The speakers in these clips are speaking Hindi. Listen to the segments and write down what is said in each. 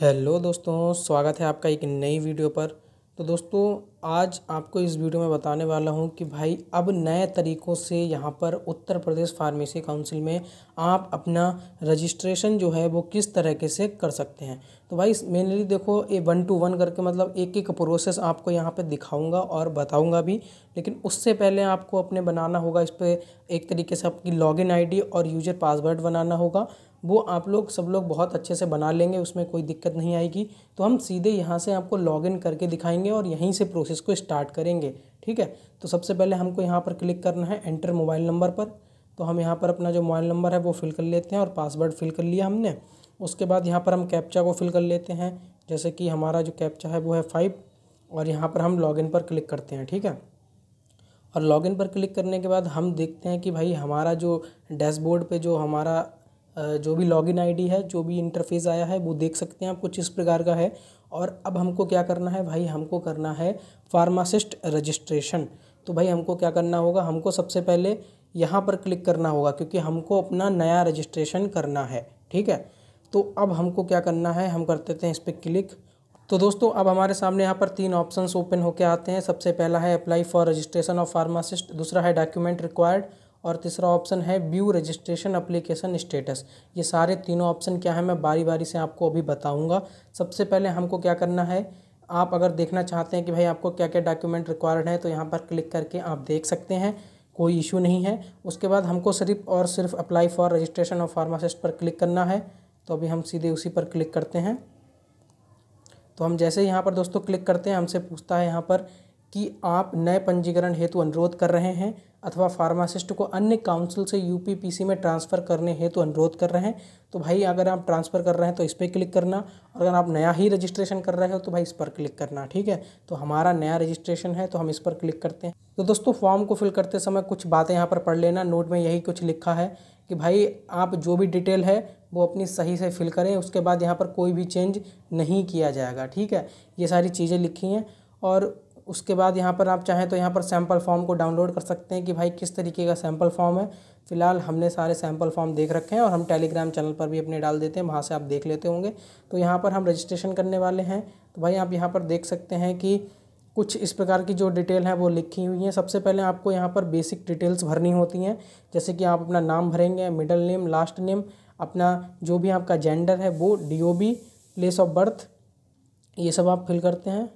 हेलो दोस्तों स्वागत है आपका एक नई वीडियो पर तो दोस्तों आज आपको इस वीडियो में बताने वाला हूं कि भाई अब नए तरीक़ों से यहां पर उत्तर प्रदेश फार्मेसी काउंसिल में आप अपना रजिस्ट्रेशन जो है वो किस तरीके से कर सकते हैं तो भाई मेनली देखो ये वन टू वन करके मतलब एक एक प्रोसेस आपको यहाँ पे दिखाऊंगा और बताऊंगा भी लेकिन उससे पहले आपको अपने बनाना होगा इस पर एक तरीके से आपकी लॉगिन आईडी और यूजर पासवर्ड बनाना होगा वो आप लोग सब लोग बहुत अच्छे से बना लेंगे उसमें कोई दिक्कत नहीं आएगी तो हम सीधे यहाँ से आपको लॉगिन करके दिखाएंगे और यहीं से प्रोसेस को स्टार्ट करेंगे ठीक है तो सबसे पहले हमको यहाँ पर क्लिक करना है एंटर मोबाइल नंबर पर तो हम यहाँ पर अपना जो मोबाइल नंबर है वो फिल कर लेते हैं और पासवर्ड फिल कर लिया हमने उसके बाद यहाँ पर हम कैप्चा को फिल कर लेते हैं जैसे कि हमारा जो कैप्चा है वो है फाइव और यहाँ पर हम लॉगिन पर क्लिक करते हैं ठीक है और लॉगिन पर क्लिक करने के बाद हम देखते हैं कि भाई हमारा जो डैशबोर्ड पे जो हमारा जो भी लॉगिन आईडी है जो भी इंटरफेस आया है वो देख सकते हैं आप कुछ इस प्रकार का है और अब हमको क्या करना है भाई हमको करना है फार्मासिस्ट रजिस्ट्रेशन तो भाई हमको क्या करना होगा हमको सबसे पहले यहाँ पर क्लिक करना होगा क्योंकि हमको अपना नया रजिस्ट्रेशन करना है ठीक है तो अब हमको क्या करना है हम करते थे हैं इस पर क्लिक तो दोस्तों अब हमारे सामने यहाँ पर तीन ऑप्शंस ओपन होकर आते हैं सबसे पहला है apply for registration of pharmacist दूसरा है डॉक्यूमेंट रिक्वायर्ड और तीसरा ऑप्शन है व्यू रजिस्ट्रेशन अप्लीकेशन स्टेटस ये सारे तीनों ऑप्शन क्या है मैं बारी बारी से आपको अभी बताऊँगा सबसे पहले हमको क्या करना है आप अगर देखना चाहते हैं कि भाई आपको क्या क्या डॉक्यूमेंट रिक्वायर्ड है तो यहाँ पर क्लिक करके आप देख सकते हैं कोई इशू नहीं है उसके बाद हमको सिर्फ और सिर्फ apply for registration of pharmacist पर क्लिक करना है तो अभी हम सीधे उसी पर क्लिक करते हैं तो हम जैसे यहाँ पर दोस्तों क्लिक करते हैं हमसे पूछता है यहाँ पर कि आप नए पंजीकरण हेतु अनुरोध कर रहे हैं अथवा फार्मासिस्ट को अन्य काउंसिल से यू में ट्रांसफ़र करने हेतु अनुरोध कर रहे हैं तो भाई अगर आप ट्रांसफ़र कर रहे हैं तो इस पर क्लिक करना और अगर आप नया ही रजिस्ट्रेशन कर रहे हो तो भाई इस पर क्लिक करना ठीक है तो हमारा नया रजिस्ट्रेशन है तो हम इस पर क्लिक करते हैं तो दोस्तों फॉर्म को फिल करते समय कुछ बातें यहाँ पर पढ़ लेना नोट में यही कुछ लिखा है कि भाई आप जो भी डिटेल है वो अपनी सही से फिल करें उसके बाद यहाँ पर कोई भी चेंज नहीं किया जाएगा ठीक है ये सारी चीज़ें लिखी हैं और उसके बाद यहाँ पर आप चाहें तो यहाँ पर सैम्पल फॉर्म को डाउनलोड कर सकते हैं कि भाई किस तरीके का सैम्पल फॉर्म है फ़िलहाल हमने सारे सैम्पल फॉर्म देख रखे हैं और हम टेलीग्राम चैनल पर भी अपने डाल देते हैं वहाँ से आप देख लेते होंगे तो यहाँ पर हम रजिस्ट्रेशन करने वाले हैं तो भाई आप यहाँ पर देख सकते हैं कि कुछ इस प्रकार की जो डिटेल है वो लिखी हुई हैं सबसे पहले आपको यहाँ पर बेसिक डिटेल्स भरनी होती हैं जैसे कि आप अपना नाम भरेंगे मिडल नेम लास्ट नेम अपना जो भी आपका जेंडर है वो डी प्लेस ऑफ बर्थ ये सब आप फिल करते हैं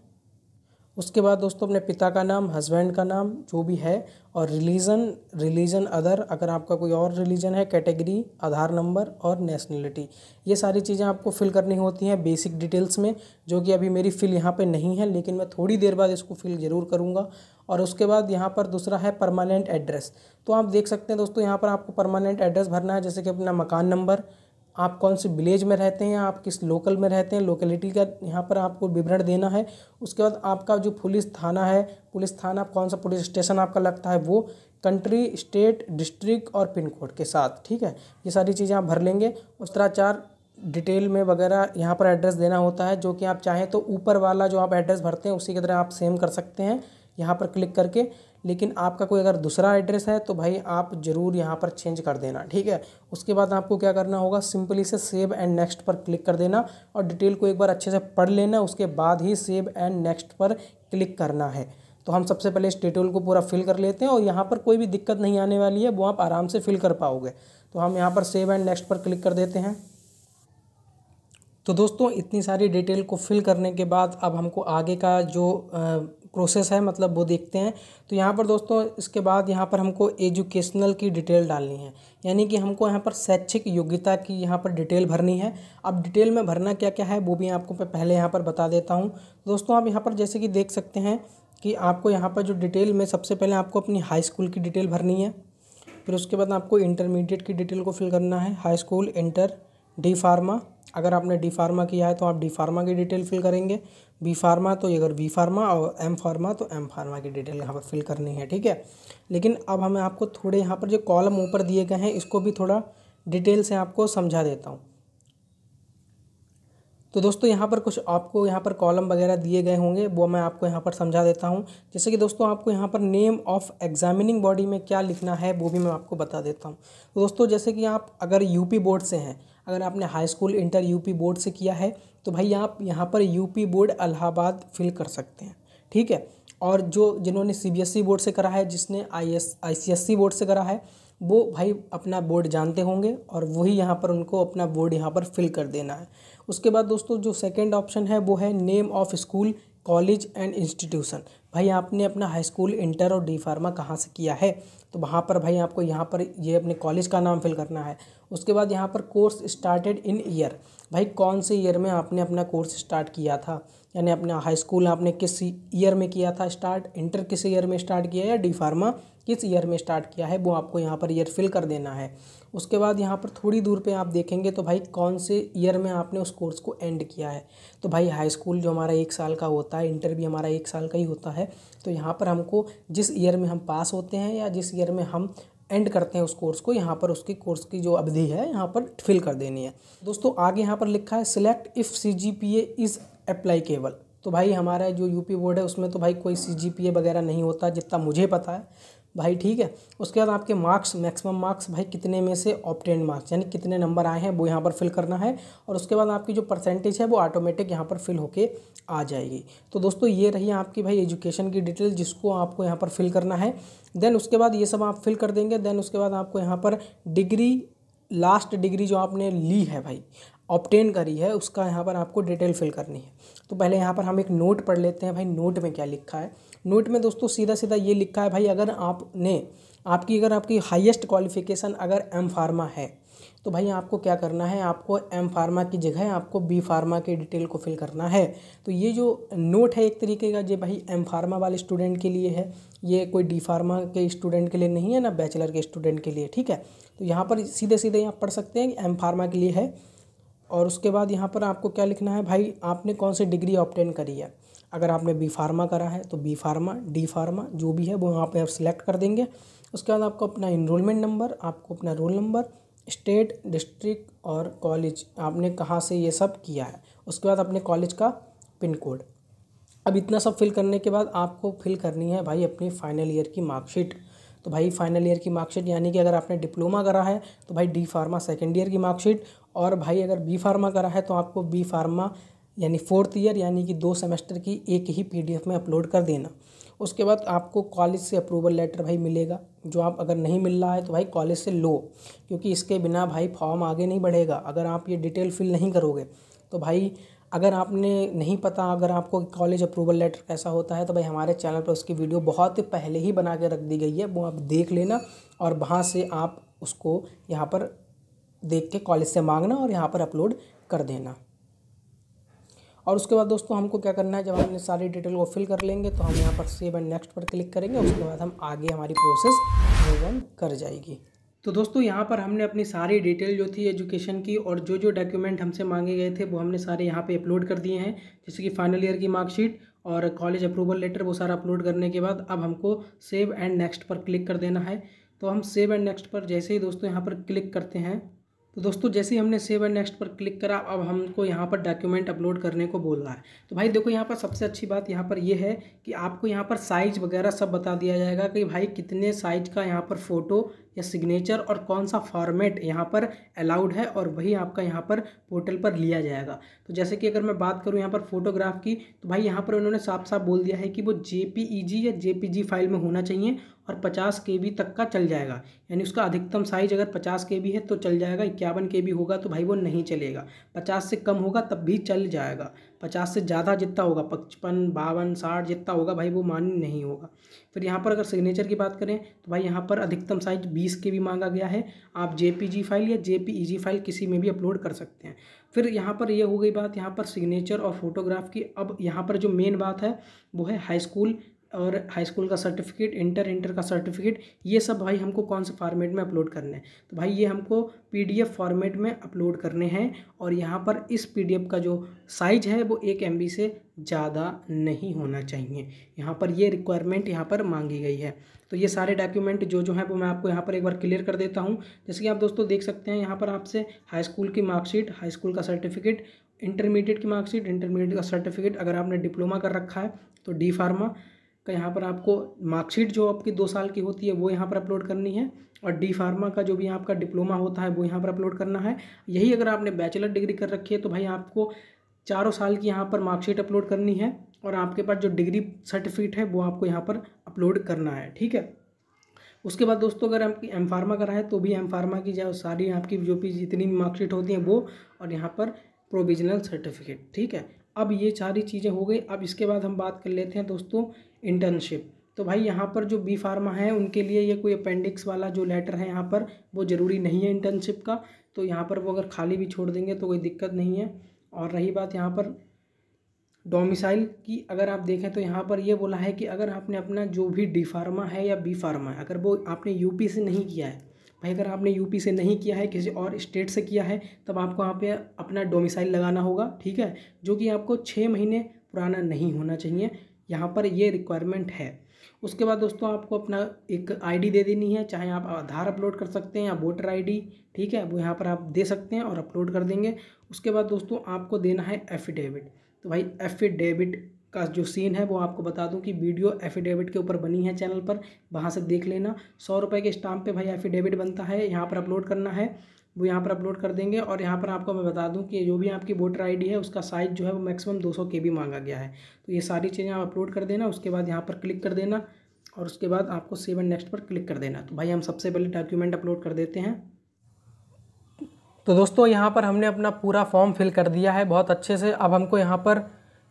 उसके बाद दोस्तों अपने पिता का नाम हस्बैंड का नाम जो भी है और रिलीजन रिलीजन अदर अगर आपका कोई और रिलीजन है कैटेगरी आधार नंबर और नेशनलिटी ये सारी चीज़ें आपको फिल करनी होती हैं बेसिक डिटेल्स में जो कि अभी मेरी फ़िल यहाँ पे नहीं है लेकिन मैं थोड़ी देर बाद इसको फिल ज़रूर करूँगा और उसके बाद यहाँ पर दूसरा है परमानेंट एड्रेस तो आप देख सकते हैं दोस्तों यहाँ पर आपको परमानेंट एड्रेस भरना है जैसे कि अपना मकान नंबर आप कौन से विलेज में रहते हैं आप किस लोकल में रहते हैं लोकेलिटी का यहाँ पर आपको विवरण देना है उसके बाद आपका जो पुलिस थाना है पुलिस थाना कौन सा पुलिस स्टेशन आपका लगता है वो कंट्री स्टेट डिस्ट्रिक्ट और पिन कोड के साथ ठीक है ये सारी चीज़ें आप भर लेंगे उस तरह चार डिटेल में वगैरह यहाँ पर एड्रेस देना होता है जो कि आप चाहें तो ऊपर वाला जो आप एड्रेस भरते हैं उसी की तरह आप सेम कर सकते हैं यहाँ पर क्लिक करके लेकिन आपका कोई अगर दूसरा एड्रेस है तो भाई आप ज़रूर यहाँ पर चेंज कर देना ठीक है उसके बाद आपको क्या करना होगा सिंपली से सेव एंड नेक्स्ट पर क्लिक कर देना और डिटेल को एक बार अच्छे से पढ़ लेना उसके बाद ही सेव एंड नेक्स्ट पर क्लिक करना है तो हम सबसे पहले इस डिटेल को पूरा फिल कर लेते हैं और यहाँ पर कोई भी दिक्कत नहीं आने वाली है वो आप आराम से फिल कर पाओगे तो हम यहाँ पर सेव एंड नेक्स्ट पर क्लिक कर देते हैं तो दोस्तों इतनी सारी डिटेल को फिल करने के बाद अब हमको आगे का जो प्रोसेस है मतलब वो देखते हैं तो यहाँ पर दोस्तों इसके बाद यहाँ पर हमको एजुकेशनल की डिटेल डालनी है यानी कि हमको यहाँ पर शैक्षिक योग्यता की यहाँ पर डिटेल भरनी है अब डिटेल में भरना क्या क्या है वो भी आपको मैं पहले यहाँ पर बता देता हूँ दोस्तों आप यहाँ पर जैसे कि देख सकते हैं कि आपको यहाँ पर जो डिटेल में सबसे पहले आपको अपनी हाई स्कूल की डिटेल भरनी है फिर उसके बाद आपको इंटरमीडिएट की डिटेल को फिल करना है high school inter D pharma अगर आपने डी फार्मा किया है तो आप डी फार्मा की डिटेल फिल करेंगे बी फार्मा तो अगर बी फार्मा और एम फार्मा तो एम फार्मा की डिटेल यहाँ पर फिल करनी है ठीक है लेकिन अब हमें आपको थोड़े यहाँ पर जो कॉलम ऊपर दिए गए हैं इसको भी थोड़ा डिटेल से आपको समझा देता हूँ तो दोस्तों यहाँ पर कुछ आपको यहाँ पर कॉलम वगैरह दिए गए होंगे वो मैं आपको यहाँ पर समझा देता हूँ जैसे कि दोस्तों आपको यहाँ पर नेम ऑफ एग्जामिनिंग बॉडी में क्या लिखना है वो भी मैं आपको बता देता हूँ तो दोस्तों जैसे कि आप अगर यूपी बोर्ड से हैं अगर आपने high school inter UP board से किया है तो भाई आप यहाँ पर यूपी बोर्ड अलाहाबाद फिल कर सकते हैं ठीक है और जो जिन्होंने सीबीएसई बोर्ड e से करा है जिसने आई एस बोर्ड से करा है वो भाई अपना बोर्ड जानते होंगे और वही यहाँ पर उनको अपना बोर्ड यहाँ पर फिल कर देना है उसके बाद दोस्तों जो सेकेंड ऑप्शन है वो है name of school college and institution भाई आपने अपना हाई स्कूल इंटर और डी फार्मा कहाँ से किया है तो वहाँ पर भाई आपको यहाँ पर ये अपने कॉलेज का नाम फिल करना है उसके बाद यहाँ पर कोर्स स्टार्टेड इन ईयर भाई कौन से ईयर में आपने अपना कोर्स स्टार्ट किया था यानी अपना हाई स्कूल आपने किस ईयर में किया था स्टार्ट इंटर किस ईयर में स्टार्ट किया या डी फार्मा किस ईयर में स्टार्ट किया है वो आपको यहाँ पर ईयर फिल कर देना है उसके बाद यहाँ पर थोड़ी दूर पे आप देखेंगे तो भाई कौन से ईयर में आपने उस कोर्स को एंड किया है तो भाई हाई स्कूल जो हमारा एक साल का होता है इंटर भी हमारा एक साल का ही होता है तो यहाँ पर हमको जिस ईयर में हम पास होते हैं या जिस ईयर में हम एंड करते हैं उस कोर्स को यहाँ पर उसकी कोर्स की जो अवधि है यहाँ पर फिल कर देनी है दोस्तों आगे यहाँ पर लिखा है select if C G P A is cable तो भाई हमारा जो यूपी बोर्ड है उसमें तो भाई कोई सी जी पी ए वगैरह नहीं होता जितना मुझे पता है भाई ठीक है उसके बाद आपके मार्क्स मैक्सिमम मार्क्स भाई कितने में से ऑप्टेन मार्क्स यानी कितने नंबर आए हैं वो यहाँ पर फिल करना है और उसके बाद आपकी जो परसेंटेज है वो ऑटोमेटिक यहाँ पर फिल होके आ जाएगी तो दोस्तों ये रही आपकी भाई एजुकेशन की डिटेल जिसको आपको यहाँ पर फिल करना है देन उसके बाद ये सब आप फिल कर देंगे देन उसके बाद आपको यहाँ पर डिग्री लास्ट डिग्री जो आपने ली है भाई ऑप्टेन करी है उसका यहाँ पर आपको डिटेल फिल करनी है तो पहले यहाँ पर हम एक नोट पढ़ लेते हैं भाई नोट में क्या लिखा है नोट में दोस्तों सीधा सीधा ये लिखा है भाई अगर आपने आपकी अगर आपकी हाईएस्ट क्वालिफिकेशन अगर एम फार्मा है तो भाई आपको क्या करना है आपको एम फार्मा की जगह आपको बी फार्मा की डिटेल को फिल करना है तो ये जो नोट है एक तरीके का ये भाई एम फार्मा वाले स्टूडेंट के लिए है ये कोई डी फार्मा के स्टूडेंट के लिए नहीं है ना बैचलर के स्टूडेंट के लिए ठीक है तो यहाँ पर सीधे सीधे यहाँ पढ़ सकते हैं एम फार्मा के लिए है और उसके बाद यहाँ पर आपको क्या लिखना है भाई आपने कौन सी डिग्री ऑप्टेन करी है अगर आपने बी फार्मा करा है तो बी फार्मा डी फार्मा जो भी है वो यहाँ पे आप सिलेक्ट कर देंगे उसके बाद आपको अपना इनरोलमेंट नंबर आपको अपना रोल नंबर स्टेट डिस्ट्रिक्ट और कॉलेज आपने कहाँ से ये सब किया है उसके बाद अपने कॉलेज का पिन कोड अब इतना सब फिल करने के बाद आपको फिल करनी है भाई अपनी फाइनल ईयर की मार्कशीट तो भाई फाइनल ईयर की मार्कशीट यानी कि अगर आपने डिप्लोमा करा है तो भाई डी फार्मा सेकेंड ईयर की मार्कशीट और भाई अगर बी फार्मा करा है तो आपको बी फार्मा यानी फोर्थ ईयर यानी कि दो सेमेस्टर की एक ही पीडीएफ में अपलोड कर देना उसके बाद आपको कॉलेज से अप्रूवल लेटर भाई मिलेगा जो आप अगर नहीं मिल रहा है तो भाई कॉलेज से लो क्योंकि इसके बिना भाई फॉर्म आगे नहीं बढ़ेगा अगर आप ये डिटेल फिल नहीं करोगे तो भाई अगर आपने नहीं पता अगर आपको कॉलेज अप्रूवल लेटर कैसा होता है तो भाई हमारे चैनल पर उसकी वीडियो बहुत पहले ही बना के रख दी गई है वो आप देख लेना और वहाँ से आप उसको यहाँ पर देख के कॉलेज से मांगना और यहाँ पर अपलोड कर देना और उसके बाद दोस्तों हमको क्या करना है जब हमने सारी डिटेल को फिल कर लेंगे तो हम यहाँ पर सेव एंड नेक्स्ट पर क्लिक करेंगे उसके बाद हम आगे हमारी प्रोसेस ऑन कर जाएगी तो दोस्तों यहाँ पर हमने अपनी सारी डिटेल जो थी एजुकेशन की और जो जो डॉक्यूमेंट हमसे मांगे गए थे वो हमने सारे यहाँ पे अपलोड कर दिए हैं जैसे कि फाइनल ईयर की मार्कशीट और कॉलेज अप्रूवल लेटर वो सारा अपलोड करने के बाद अब हमको सेव एंड नेक्स्ट पर क्लिक कर देना है तो हम सेव एंड नेक्स्ट पर जैसे ही दोस्तों यहाँ पर क्लिक करते हैं तो दोस्तों जैसे ही हमने सेव एंड नेक्स्ट पर क्लिक करा अब हमको यहाँ पर डॉक्यूमेंट अपलोड करने को बोल रहा है तो भाई देखो यहाँ पर सबसे अच्छी बात यहाँ पर ये यह है कि आपको यहाँ पर साइज वगैरह सब बता दिया जाएगा कि भाई कितने साइज का यहाँ पर फ़ोटो या सिग्नेचर और कौन सा फॉर्मेट यहाँ पर अलाउड है और वही आपका यहाँ पर पोर्टल पर लिया जाएगा तो जैसे कि अगर मैं बात करूँ यहाँ पर फोटोग्राफ की तो भाई यहाँ पर उन्होंने साफ साफ बोल दिया है कि वो जे e या जे फाइल में होना चाहिए और पचास के तक का चल जाएगा यानी उसका अधिकतम साइज अगर पचास के है तो चल जाएगा इक्यावन के होगा तो भाई वो नहीं चलेगा पचास से कम होगा तब भी चल जाएगा पचास से ज़्यादा जितना होगा पचपन बावन साठ जितना होगा भाई वो मान्य नहीं होगा फिर यहाँ पर अगर सिग्नेचर की बात करें तो भाई यहाँ पर अधिकतम साइज बीस के भी मांगा गया है आप जे फाइल या जे फाइल e किसी में भी अपलोड कर सकते हैं फिर यहाँ पर ये यह हो गई बात यहाँ पर सिग्नेचर और फोटोग्राफ की अब यहाँ पर जो मेन बात है वो है हाई स्कूल और हाई स्कूल का सर्टिफिकेट इंटर इंटर का सर्टिफिकेट ये सब भाई हमको कौन से फॉर्मेट में अपलोड करने हैं तो भाई ये हमको पीडीएफ फॉर्मेट में अपलोड करने हैं और यहाँ पर इस पीडीएफ का जो साइज है वो एक एमबी से ज़्यादा नहीं होना चाहिए यहाँ पर ये रिक्वायरमेंट यहाँ पर मांगी गई है तो ये सारे डॉक्यूमेंट जो जो हैं वो मैं आपको यहाँ पर एक बार क्लियर कर देता हूँ जैसे कि आप दोस्तों देख सकते हैं यहाँ पर आपसे हाई स्कूल की मार्कशीट हाई स्कूल का सर्टिफिकेट इंटरमीडिएट की मार्कशीट इंटरमीडिएट का सर्टिफिकेट अगर आपने डिप्लोमा कर रखा है तो डी फार्मा का यहाँ पर आपको मार्कशीट जो आपकी दो साल की होती है वो यहाँ पर अपलोड करनी है और डी फार्मा का जो भी आपका डिप्लोमा होता है वो यहाँ पर अपलोड करना है यही अगर आपने बैचलर डिग्री कर रखी है तो भाई आपको चारों साल की यहाँ पर मार्कशीट अपलोड करनी है और आपके पास जो डिग्री सर्टिफिकेट है वो आपको यहाँ पर अपलोड करना है ठीक है उसके बाद दोस्तों अगर आपकी एम फार्मा का रहा है तो भी एम फार्मा की जो सारी आपकी जो भी जितनी भी मार्कशीट होती हैं वो और यहाँ पर प्रोविजनल सर्टिफिकेट ठीक है अब ये सारी चीज़ें हो गई अब इसके बाद हम बात कर लेते हैं दोस्तों इंटर्नशिप तो भाई यहाँ पर जो बी फार्मा है उनके लिए ये कोई अपेंडिक्स वाला जो लेटर है यहाँ पर वो ज़रूरी नहीं है इंटर्नशिप का तो यहाँ पर वो अगर खाली भी छोड़ देंगे तो कोई दिक्कत नहीं है और रही बात यहाँ पर डोमिसाइल की अगर आप देखें तो यहाँ पर ये बोला है कि अगर आपने अपना जो भी डी फार्मा है या बी फार्मा है अगर वो आपने यूपी से नहीं किया है भाई अगर आपने यूपी से नहीं किया है किसी और स्टेट से किया है तब आपको यहाँ पे अपना डोमिसाइल लगाना होगा ठीक है जो कि आपको छः महीने पुराना नहीं होना चाहिए यहाँ पर ये रिक्वायरमेंट है उसके बाद दोस्तों आपको अपना एक आईडी दे देनी है चाहे आप आधार अपलोड कर सकते हैं या वोटर आईडी ठीक है वो यहाँ पर आप दे सकते हैं और अपलोड कर देंगे उसके बाद दोस्तों आपको देना है एफिडेविट तो भाई एफिडेविट का जो सीन है वो आपको बता दूं कि वीडियो एफिडेविट के ऊपर बनी है चैनल पर वहाँ से देख लेना सौ रुपये के स्टाम्प पर भाई एफिडेविट बनता है यहाँ पर अपलोड करना है वो यहाँ पर अपलोड कर देंगे और यहाँ पर आपको मैं बता दूँ कि जो भी आपकी वोटर आईडी है उसका साइज़ जो है वो मैक्सिमम 200 केबी मांगा गया है तो ये सारी चीज़ें आप अपलोड कर देना उसके बाद यहाँ पर क्लिक कर देना और उसके बाद आपको सेव एंड नेक्स्ट पर क्लिक कर देना तो भाई हम सबसे पहले डॉक्यूमेंट अपलोड कर देते हैं तो दोस्तों यहाँ पर हमने अपना पूरा फॉर्म फिल कर दिया है बहुत अच्छे से अब हमको यहाँ पर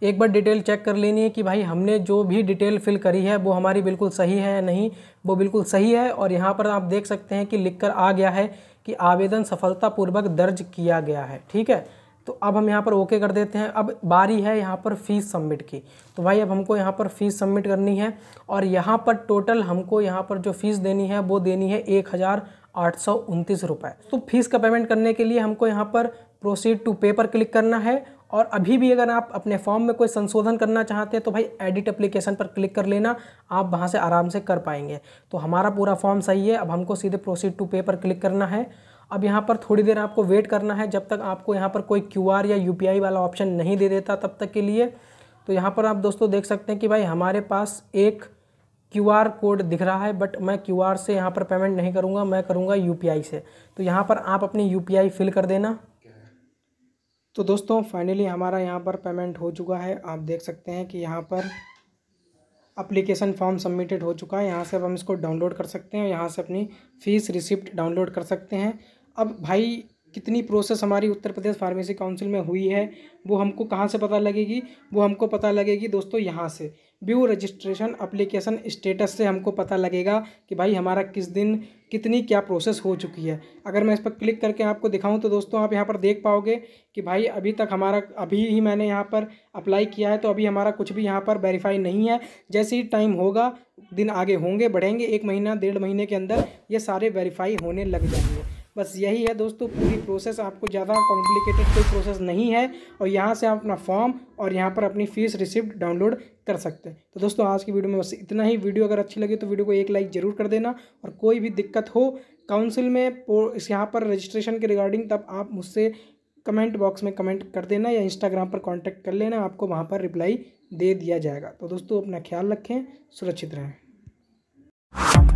एक बार डिटेल चेक कर लेनी है कि भाई हमने जो भी डिटेल फिल करी है वो हमारी बिल्कुल सही है या नहीं वो बिल्कुल सही है और यहाँ पर आप देख सकते हैं कि लिख कर आ गया है कि आवेदन सफलतापूर्वक दर्ज किया गया है ठीक है तो अब हम यहाँ पर ओके कर देते हैं अब बारी है यहाँ पर फ़ीस सबमिट की तो भाई अब हमको यहाँ पर फ़ीस सबमिट करनी है और यहाँ पर टोटल हमको यहाँ पर जो फ़ीस देनी है वो देनी है एक हज़ार आठ सौ उनतीस रुपये तो फीस का पेमेंट करने के लिए हमको यहाँ पर प्रोसीड टू पे पर क्लिक करना है और अभी भी अगर आप अपने फॉर्म में कोई संशोधन करना चाहते हैं तो भाई एडिट एप्लीकेशन पर क्लिक कर लेना आप वहाँ से आराम से कर पाएंगे तो हमारा पूरा फॉर्म सही है अब हमको सीधे प्रोसीड टू पे पर क्लिक करना है अब यहाँ पर थोड़ी देर आपको वेट करना है जब तक आपको यहाँ पर कोई क्यू या यू वाला ऑप्शन नहीं दे देता तब तक के लिए तो यहाँ पर आप दोस्तों देख सकते हैं कि भाई हमारे पास एक क्यू आर कोड दिख रहा है बट मैं क्यू आर से यहाँ पर पेमेंट नहीं करूँगा मैं करूँगा यू पी आई से तो यहाँ पर आप अपनी यू पी आई फिल कर देना तो दोस्तों फाइनली हमारा यहाँ पर पेमेंट हो चुका है आप देख सकते हैं कि यहाँ पर अप्लीकेशन फॉर्म सबमिटेड हो चुका है यहाँ से अब हम इसको डाउनलोड कर सकते हैं यहाँ से अपनी फ़ीस रिसिप्ट डाउनलोड कर सकते हैं अब भाई कितनी प्रोसेस हमारी उत्तर प्रदेश फार्मेसी काउंसिल में हुई है वो हमको कहाँ से पता लगेगी वो हमको पता लगेगी दोस्तों यहाँ से व्यू रजिस्ट्रेशन अप्लीकेशन स्टेटस से हमको पता लगेगा कि भाई हमारा किस दिन कितनी क्या प्रोसेस हो चुकी है अगर मैं इस पर क्लिक करके आपको दिखाऊं तो दोस्तों आप यहाँ पर देख पाओगे कि भाई अभी तक हमारा अभी ही मैंने यहाँ पर अप्लाई किया है तो अभी हमारा कुछ भी यहाँ पर वेरीफाई नहीं है जैसे ही टाइम होगा दिन आगे होंगे बढ़ेंगे एक महीना डेढ़ महीने के अंदर ये सारे वेरीफाई होने लग जाएंगे बस यही है दोस्तों पूरी प्रोसेस आपको ज़्यादा कॉम्प्लिकेटेड कोई प्रोसेस नहीं है और यहाँ से आप अपना फॉर्म और यहाँ पर अपनी फीस रिसिप्ट डाउनलोड कर सकते हैं तो दोस्तों आज की वीडियो में बस इतना ही वीडियो अगर अच्छी लगे तो वीडियो को एक लाइक ज़रूर कर देना और कोई भी दिक्कत हो काउंसिल में इस यहाँ पर रजिस्ट्रेशन के रिगार्डिंग तब आप मुझसे कमेंट बॉक्स में कमेंट कर देना या इंस्टाग्राम पर कॉन्टैक्ट कर लेना आपको वहाँ पर रिप्लाई दे दिया जाएगा तो दोस्तों अपना ख्याल रखें सुरक्षित रहें